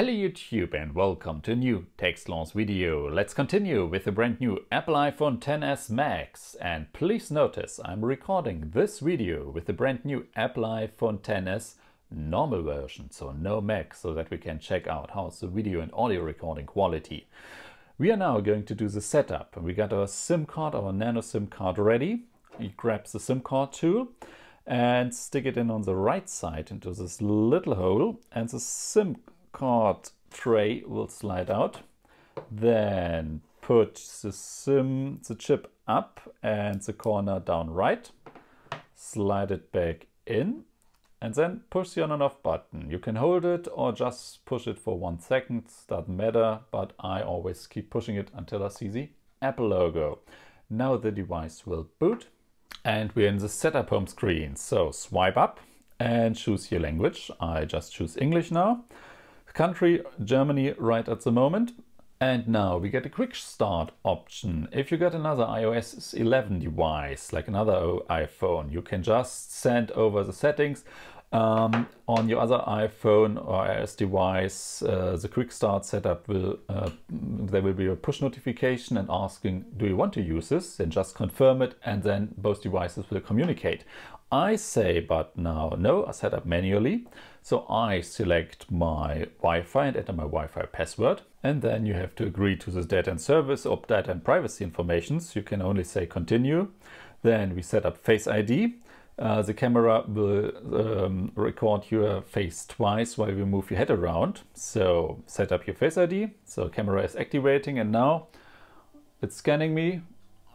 Hello YouTube and welcome to a new TechSlons video. Let's continue with the brand new Apple iPhone XS Max and please notice I'm recording this video with the brand new Apple iPhone XS normal version, so no Max, so that we can check out how's the video and audio recording quality. We are now going to do the setup. We got our SIM card, our nano SIM card ready. We grab the SIM card tool and stick it in on the right side into this little hole and the SIM card tray will slide out. Then put the SIM, the chip up and the corner down right. Slide it back in and then push the on and off button. You can hold it or just push it for one second, doesn't matter, but I always keep pushing it until I see the Apple logo. Now the device will boot and we're in the setup home screen. So swipe up and choose your language. I just choose English now country Germany right at the moment. And now we get a quick start option. If you got another iOS 11 device, like another iPhone, you can just send over the settings um, on your other iPhone or iOS device, uh, the quick start setup will, uh, there will be a push notification and asking, do you want to use this? Then just confirm it and then both devices will communicate. I say, but now no, I set up manually. So I select my Wi-Fi and enter my Wi-Fi password. And then you have to agree to this data and service or data and privacy information. So you can only say continue. Then we set up Face ID. Uh, the camera will um, record your face twice while you move your head around. So set up your Face ID. So camera is activating and now it's scanning me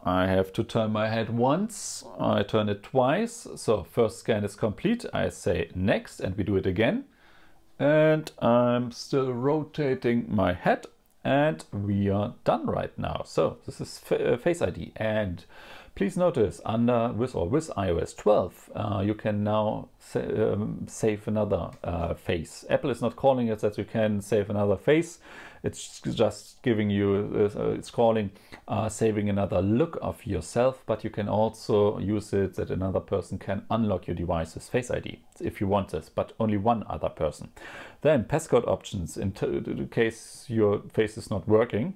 I have to turn my head once, I turn it twice. So first scan is complete, I say next and we do it again. And I'm still rotating my head and we are done right now. So this is uh, Face ID and Please notice under with or with iOS 12, uh, you can now sa um, save another uh, face. Apple is not calling it that you can save another face. It's just giving you, uh, uh it's calling uh, saving another look of yourself, but you can also use it that another person can unlock your device's Face ID if you want this, but only one other person. Then passcode options in, in case your face is not working.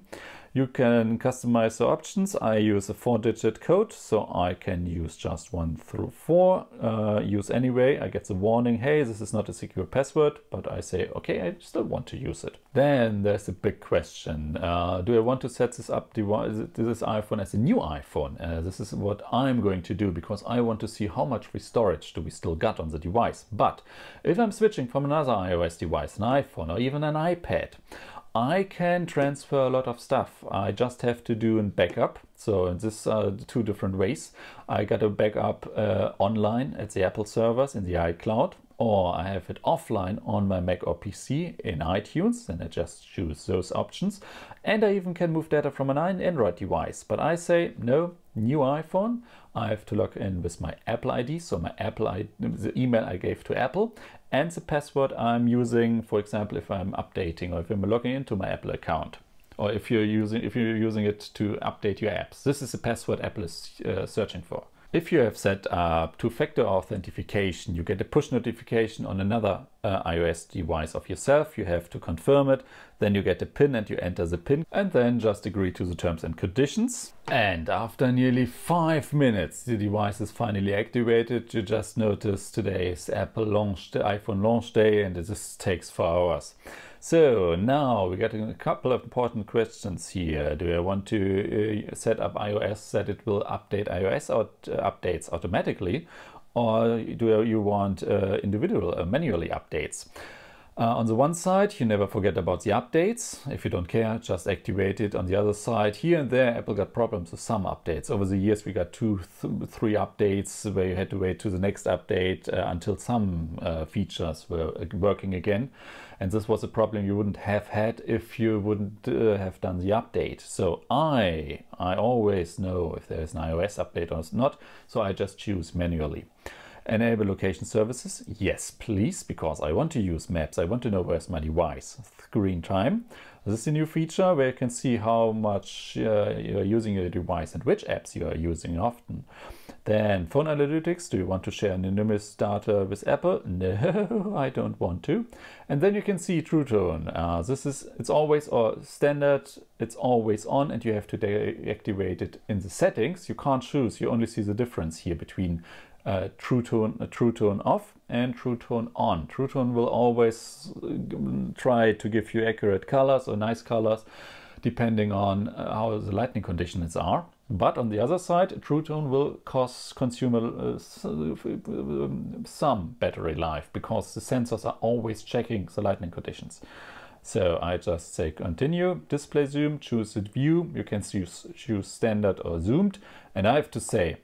You can customize the options. I use a four digit code, so I can use just one through four. Uh, use anyway, I get the warning, hey, this is not a secure password, but I say, okay, I still want to use it. Then there's a big question. Uh, do I want to set this up device, this iPhone as a new iPhone? Uh, this is what I'm going to do because I want to see how much free storage do we still got on the device. But if I'm switching from another iOS device, an iPhone or even an iPad, I can transfer a lot of stuff. I just have to do a backup. So this are uh, two different ways. I got a backup uh, online at the Apple servers in the iCloud or I have it offline on my Mac or PC in iTunes, then I just choose those options. And I even can move data from an Android device, but I say no, new iPhone. I have to log in with my Apple ID, so my Apple ID, the email I gave to Apple, and the password I'm using, for example, if I'm updating or if I'm logging into my Apple account or if you're using if you're using it to update your apps. This is the password Apple is uh, searching for. If you have set up two-factor authentication, you get a push notification on another uh, iOS device of yourself. You have to confirm it. Then you get a PIN and you enter the PIN and then just agree to the terms and conditions. And after nearly five minutes, the device is finally activated. You just notice today is Apple launch, the iPhone launch day and this takes four hours. So now we get a couple of important questions here. Do I want to uh, set up iOS that it will update iOS out, uh, updates automatically? Or do you want uh, individual uh, manually updates? Uh, on the one side, you never forget about the updates. If you don't care, just activate it. On the other side, here and there, Apple got problems with some updates. Over the years, we got two, th three updates where you had to wait to the next update uh, until some uh, features were uh, working again. And this was a problem you wouldn't have had if you wouldn't uh, have done the update. So I, I always know if there is an iOS update or not, so I just choose manually. Enable location services? Yes, please, because I want to use maps. I want to know where's my device. Screen time. This is a new feature where you can see how much uh, you're using your device and which apps you are using often. Then phone analytics. Do you want to share anonymous data with Apple? No, I don't want to. And then you can see True Tone. Uh, this is it's always or standard. It's always on, and you have to deactivate it in the settings. You can't choose. You only see the difference here between uh, true tone true tone off and true tone on true tone will always uh, try to give you accurate colors or nice colors depending on uh, how the lighting conditions are but on the other side true tone will cost consumer uh, um, some battery life because the sensors are always checking the lighting conditions so I just say continue, display zoom, choose the view, you can choose standard or zoomed, and I have to say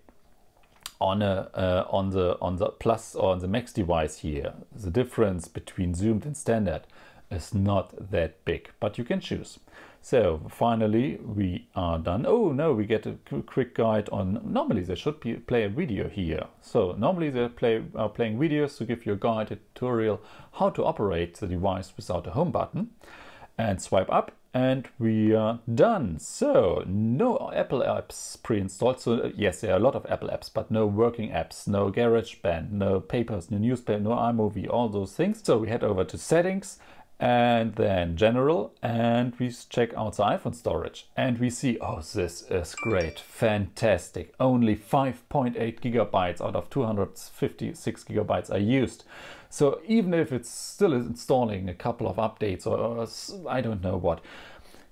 on a uh, on the on the plus or on the max device here the difference between zoomed and standard is not that big but you can choose so finally we are done oh no we get a quick guide on normally they should be play a video here so normally they play are playing videos to give you a a tutorial how to operate the device without a home button and swipe up and we are done. So no Apple apps pre-installed. So uh, yes, there are a lot of Apple apps, but no working apps, no GarageBand, no papers, no newspaper, no iMovie, all those things. So we head over to settings and then general and we check out the iPhone storage and we see oh this is great fantastic only 5.8 gigabytes out of 256 gigabytes are used so even if it's still installing a couple of updates or, or I don't know what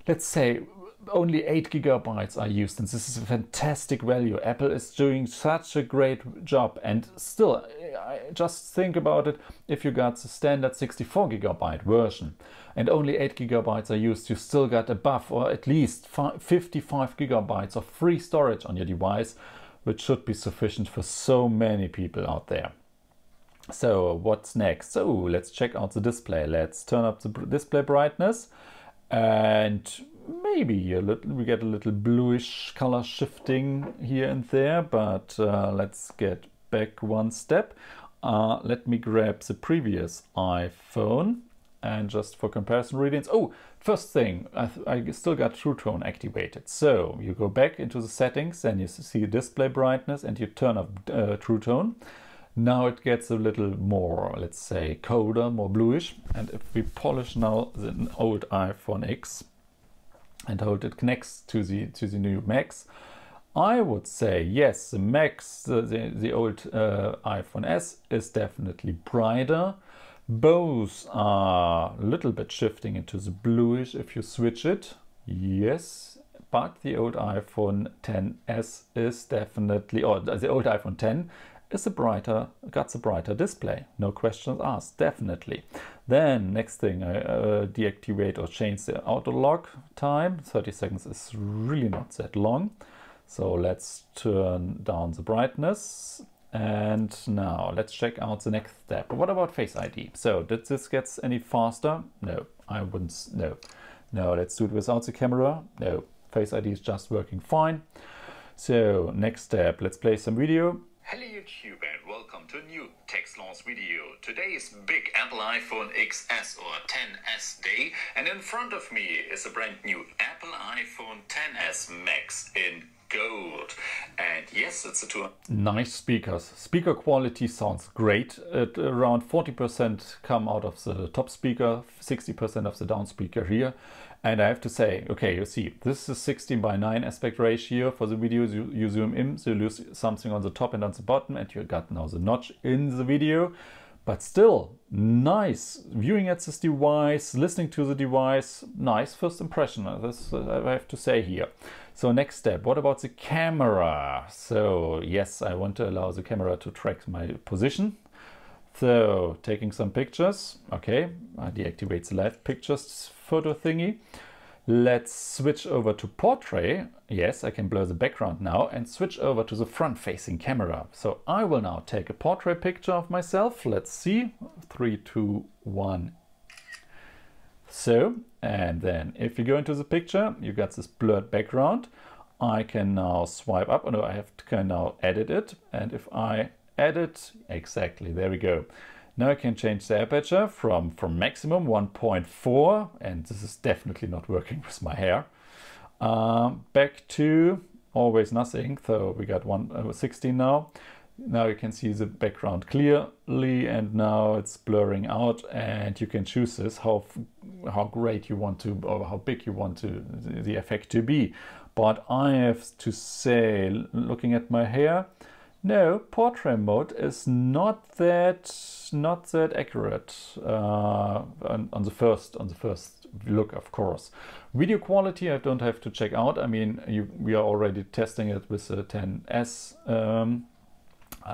let's say only 8 gigabytes are used and this is a fantastic value apple is doing such a great job and still I just think about it if you got the standard 64 gigabyte version and only 8 gigabytes are used you still got above or at least 55 gigabytes of free storage on your device which should be sufficient for so many people out there so what's next so let's check out the display let's turn up the display brightness and maybe a little, we get a little bluish color shifting here and there, but uh, let's get back one step. Uh, let me grab the previous iPhone and just for comparison readings. Oh, first thing, I, I still got True Tone activated. So you go back into the settings and you see display brightness and you turn up uh, True Tone. Now it gets a little more, let's say, colder, more bluish. And if we polish now the old iPhone X, and how it connects to the to the new Macs. I would say yes, the Max, the, the, the old uh, iPhone S is definitely brighter. Both are a little bit shifting into the bluish if you switch it. Yes, but the old iPhone 10s is definitely, or the old iPhone 10 is a brighter, got a brighter display. No questions asked, definitely. Then next thing, I uh, deactivate or change the auto lock time. 30 seconds is really not that long. So let's turn down the brightness. And now let's check out the next step. What about Face ID? So did this gets any faster? No, I wouldn't, no. No, let's do it without the camera. No, Face ID is just working fine. So next step, let's play some video. Rick and welcome to a new text launch video. Today is big Apple iPhone XS or 10S day and in front of me is a brand new Apple iPhone 10S Max in gold. And yes, it's a two. Nice speakers. Speaker quality sounds great. At around 40% come out of the top speaker, 60% of the down speaker here. And I have to say, okay, you see, this is a 16 by 9 aspect ratio for the videos. You, you zoom in, so you lose something on the top and on the bottom, and you got now the notch in the video. But still, nice viewing at this device, listening to the device, nice first impression. That's I have to say here. So next step, what about the camera? So yes, I want to allow the camera to track my position so taking some pictures. Okay, I deactivate the live pictures photo thingy. Let's switch over to portrait. Yes, I can blur the background now and switch over to the front facing camera. So I will now take a portrait picture of myself. Let's see, three, two, one. So, and then if you go into the picture, you got this blurred background. I can now swipe up, oh no, I have to kind of edit it. And if I edit, exactly, there we go. Now I can change the aperture from, from maximum 1.4, and this is definitely not working with my hair, um, back to always nothing, so we got 1/16 uh, now. Now you can see the background clearly and now it's blurring out and you can choose this, how, how great you want to, or how big you want to, the effect to be. But I have to say, looking at my hair, no, portrait mode is not that not that accurate uh, on, the first on the first look, of course. Video quality I don't have to check out. I mean, you, we are already testing it with the 10s. Um, uh,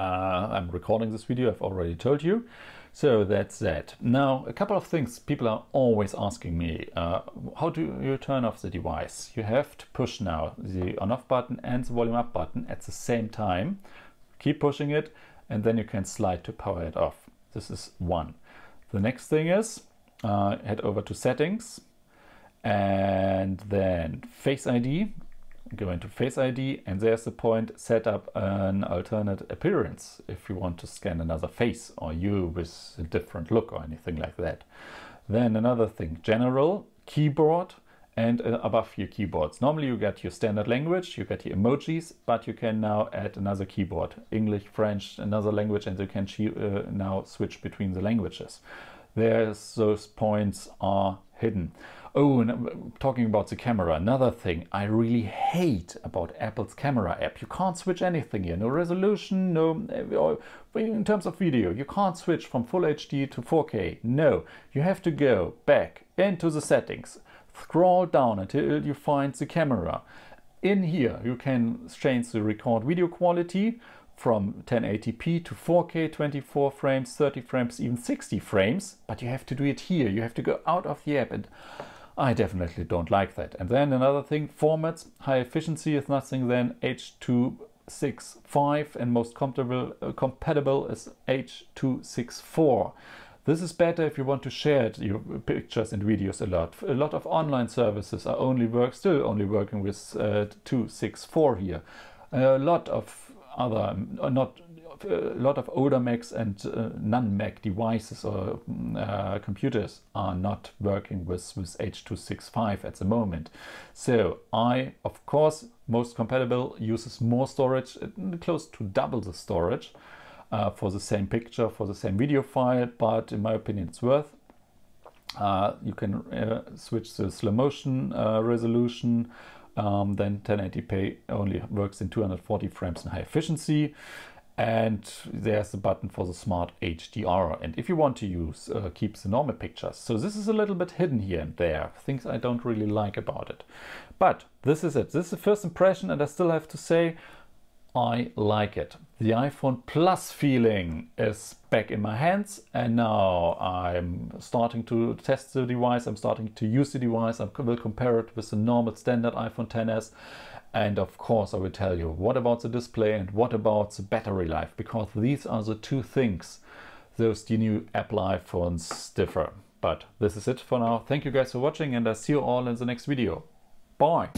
I'm recording this video. I've already told you. So that's that. Now, a couple of things people are always asking me. Uh, how do you turn off the device? You have to push now the on off button and the volume up button at the same time keep pushing it, and then you can slide to power it off. This is one. The next thing is uh, head over to settings and then face ID. Go into face ID and there's the point set up an alternate appearance if you want to scan another face or you with a different look or anything like that. Then another thing, general, keyboard, and uh, above your keyboards. Normally you get your standard language, you get your emojis, but you can now add another keyboard, English, French, another language, and you can uh, now switch between the languages. There's those points are hidden. Oh, and uh, talking about the camera, another thing I really hate about Apple's camera app. You can't switch anything here. No resolution, no, uh, in terms of video, you can't switch from full HD to 4K. No, you have to go back into the settings Scroll down until you find the camera. In here you can change the record video quality from 1080p to 4K, 24 frames, 30 frames, even 60 frames, but you have to do it here. You have to go out of the app and I definitely don't like that. And then another thing, formats, high efficiency is nothing then H265 and most comfortable, uh, compatible is H264. This is better if you want to share your pictures and videos a lot. A lot of online services are only work still only working with uh, 264 here. A lot of other not a lot of older Macs and uh, non-Mac devices or mm, uh, computers are not working with, with H.265 at the moment. So I, of course, most compatible uses more storage, uh, close to double the storage uh, for the same picture, for the same video file, but in my opinion it's worth. Uh, you can uh, switch the slow motion uh, resolution, um, then 1080p only works in 240 frames in high efficiency. And there's the button for the smart HDR. And if you want to use, uh, keeps the normal pictures. So this is a little bit hidden here and there, things I don't really like about it. But this is it. This is the first impression and I still have to say I like it. The iPhone Plus feeling is back in my hands and now I'm starting to test the device, I'm starting to use the device, I will compare it with the normal standard iPhone XS and of course I will tell you what about the display and what about the battery life because these are the two things those new Apple iPhones differ. But this is it for now. Thank you guys for watching and I see you all in the next video. Bye!